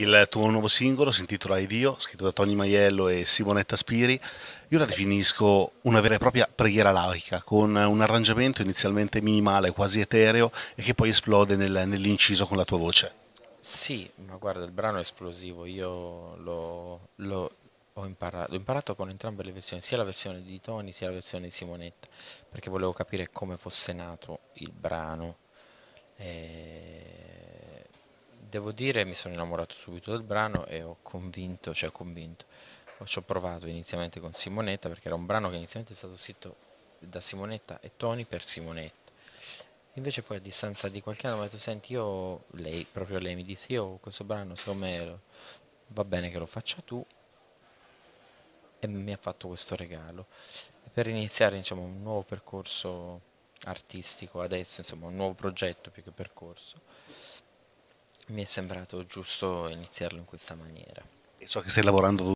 Il tuo nuovo singolo si intitola Idio, scritto da Tony Maiello e Simonetta Spiri. Io la definisco una vera e propria preghiera laica, con un arrangiamento inizialmente minimale, quasi etereo, e che poi esplode nel, nell'inciso con la tua voce. Sì, ma guarda, il brano è esplosivo. Io l'ho, lo ho imparato, ho imparato con entrambe le versioni, sia la versione di Tony sia la versione di Simonetta, perché volevo capire come fosse nato il brano. E eh, devo dire, mi sono innamorato subito del brano e ho convinto, cioè convinto, ci ho provato inizialmente con Simonetta perché era un brano che inizialmente è stato scritto da Simonetta e Tony per Simonetta. Invece poi a distanza di qualche anno mi ha detto, senti, io, lei, proprio lei mi disse, io questo brano secondo me lo, va bene che lo faccia tu e mi ha fatto questo regalo. per iniziare diciamo, un nuovo percorso artistico adesso, insomma un nuovo progetto più che percorso, mi è sembrato giusto iniziarlo in questa maniera. E so che stai lavorando